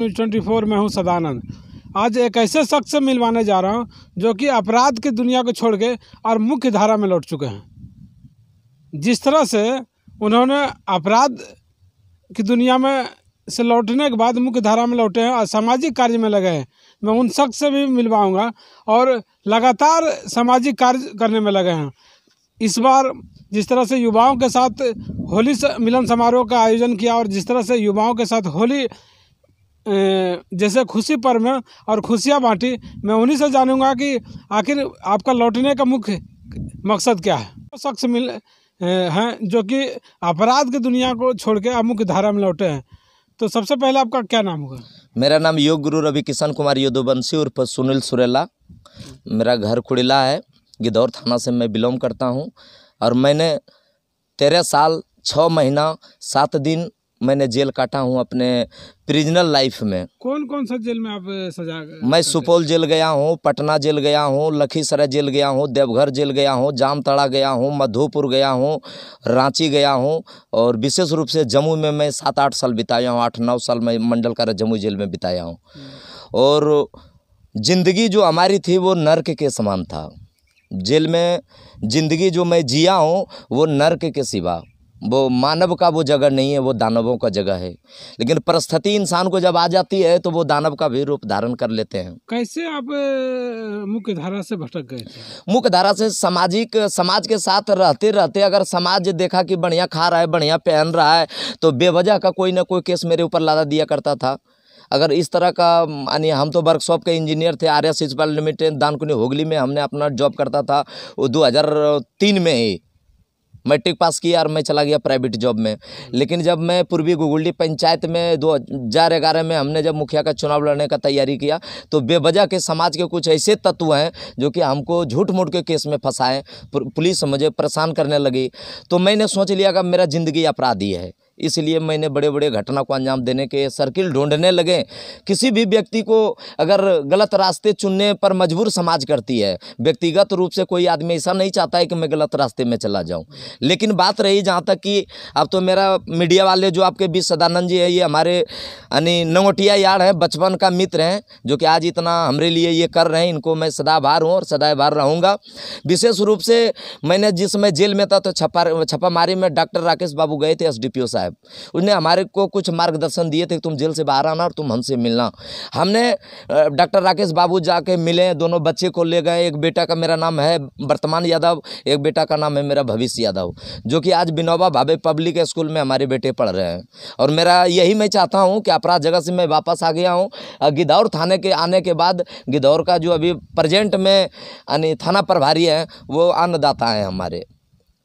News twenty four में हूँ सदानंद आज एक ऐसे शख्स से मिलवाने जा रहा हूँ जो कि अपराध की दुनिया को छोड़ के और मुख्य धारा में लौट चुके हैं जिस तरह से उन्होंने अपराध की दुनिया में से लौटने के बाद मुख्य धारा में लौटे हैं और सामाजिक कार्य में लगे हैं मैं उन शख्स से भी मिलवाऊँगा और लगातार सामाजिक कार्य करने में लगे हैं इस बार जिस तरह से युवाओं के साथ होली मिलन समारोह का आयोजन किया और जिस तरह से युवाओं के साथ होली जैसे खुशी पर में और खुशियाँ बाँटी मैं उन्हीं से जानूंगा कि आखिर आपका लौटने का मुख्य मकसद क्या है वो शख्स मिल हैं जो कि अपराध की दुनिया को छोड़ के आप मुख्य धारा में लौटे हैं तो सबसे पहले आपका क्या नाम होगा मेरा नाम योग गुरु रवि किशन कुमार यदुवंशी उर्फ सुनील सुरेला मेरा घर खुड़ीला है गिदौर थाना से मैं बिलोंग करता हूँ और मैंने तेरह साल छः महीना सात दिन मैंने जेल काटा हूँ अपने प्रिजनल लाइफ में कौन कौन सा जेल में आप सजा मैं सुपौल जेल गया हूँ पटना जेल गया हूँ लखीसराय जेल गया हूँ देवघर जेल गया हूँ जामतड़ा गया हूँ मधुपुर गया हूँ रांची गया हूँ और विशेष रूप से जम्मू में मैं सात आठ साल बिताया हूँ आठ नौ साल मैं मंडल का जम्मू जेल में बिताया हूँ हम्म। और ज़िंदगी जो हमारी थी वो नर्क के समान था जेल में ज़िंदगी जो मैं जिया हूँ वो नर्क के सिवा वो मानव का वो जगह नहीं है वो दानवों का जगह है लेकिन परिस्थिति इंसान को जब आ जाती है तो वो दानव का भी रूप धारण कर लेते हैं कैसे आप मुख्य धारा से भटक गए मुख्य धारा से सामाजिक समाज के साथ रहते रहते अगर समाज देखा कि बढ़िया खा रहा है बढ़िया पहन रहा है तो बेवजह का कोई ना कोई केस मेरे ऊपर लादा दिया करता था अगर इस तरह का यानी हम तो वर्कशॉप के इंजीनियर थे आर्या एस लिमिटेड दानकुनी होगली में हमने अपना जॉब करता था वो दो में ही मैट्रिक पास किया और मैं चला गया प्राइवेट जॉब में लेकिन जब मैं पूर्वी गुगुल्डी पंचायत में दो हज़ार ग्यारह में हमने जब मुखिया का चुनाव लड़ने का तैयारी किया तो बेवजह के समाज के कुछ ऐसे तत्व हैं जो कि हमको झूठ मूठ के केस में फंसाएँ पुलिस मुझे परेशान करने लगी तो मैंने सोच लिया कि मेरा ज़िंदगी अपराधी है इसलिए मैंने बड़े बड़े घटना को अंजाम देने के सर्किल ढूंढने लगे किसी भी व्यक्ति को अगर गलत रास्ते चुनने पर मजबूर समाज करती है व्यक्तिगत रूप से कोई आदमी ऐसा नहीं चाहता है कि मैं गलत रास्ते में चला जाऊँ लेकिन बात रही जहाँ तक कि अब तो मेरा मीडिया वाले जो आपके बीच सदानंद जी है ये हमारे यानी नंगोटिया यार हैं बचपन का मित्र हैं जो कि आज इतना हमारे लिए ये कर रहे हैं इनको मैं सदाभार हूँ और सदाभार रहूँगा विशेष रूप से मैंने जिस समय जेल में था तो छपा छपामारी में डॉक्टर राकेश बाबू गए थे एस साहब साहब उसने हमारे को कुछ मार्गदर्शन दिए थे तुम जेल से बाहर आना और तुम हमसे मिलना हमने डॉक्टर राकेश बाबू जाके मिले दोनों बच्चे को ले गए एक बेटा का मेरा नाम है वर्तमान यादव एक बेटा का नाम है मेरा भविष्य यादव जो कि आज विनोबा भावे पब्लिक स्कूल में हमारे बेटे पढ़ रहे हैं और मेरा यही मैं चाहता हूँ कि अपराध जगह से मैं वापस आ गया हूँ गिदौर थाने के आने के बाद गिदौर का जो अभी प्रजेंट में यानी थाना प्रभारी है वो अन्नदाता है हमारे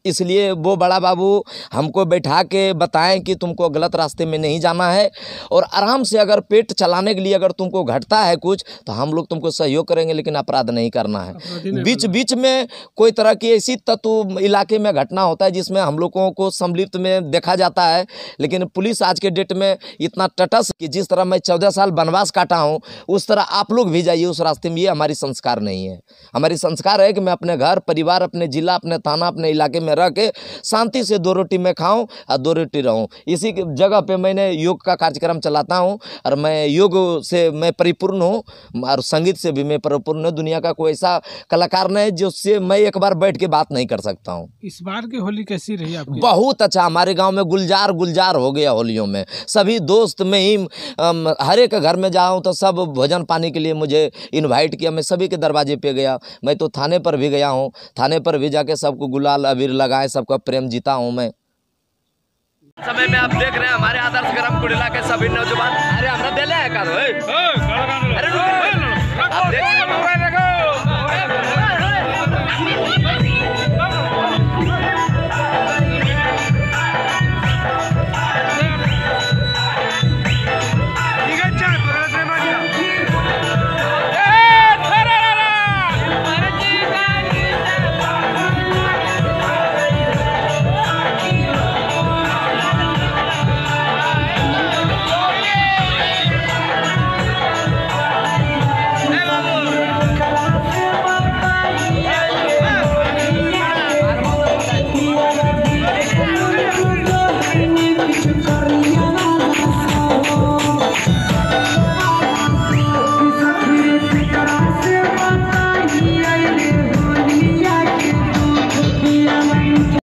इसलिए वो बड़ा बाबू हमको बैठा के बताएं कि तुमको गलत रास्ते में नहीं जाना है और आराम से अगर पेट चलाने के लिए अगर तुमको घटता है कुछ तो हम लोग तुमको सहयोग करेंगे लेकिन अपराध नहीं करना है बीच बीच में कोई तरह की ऐसी तत्व इलाके में घटना होता है जिसमें हम लोगों को सम्मिलित में देखा जाता है लेकिन पुलिस आज के डेट में इतना टटस कि जिस तरह मैं चौदह साल वनवास काटा हूँ उस तरह आप लोग भी जाइए उस रास्ते में ये हमारी संस्कार नहीं है हमारी संस्कार है कि मैं अपने घर परिवार अपने जिला अपने थाना अपने इलाके में में रह के शांति से दो रोटी मैं खाऊं और दो रोटी रहूं इसी जगह पे मैंने योग का कार्यक्रम चलाता हूं और मैं योग से मैं परिपूर्ण हूं और संगीत से भी मैं परिपूर्ण हूँ दुनिया का कोई ऐसा कलाकार नहीं है जिससे मैं एक बार बैठ के बात नहीं कर सकता हूँ इस बार की होली कैसी रही आपकी बहुत अच्छा हमारे गाँव में गुलजार गुलजार हो गया होलियों में सभी दोस्त में ही हर एक घर में जाऊँ तो सब भोजन पानी के लिए मुझे इन्वाइट किया मैं सभी के दरवाजे पे गया मैं तो थाने पर भी गया हूँ थाने पर भी जाके सबको गुलाल अबीर लगाए सबका प्रेम जीता हूँ मैं समय में आप देख रहे हैं हमारे आदर्श ग्राम कुड़ीला के सभी नौजवान अरे हमारा लिया है कार अरे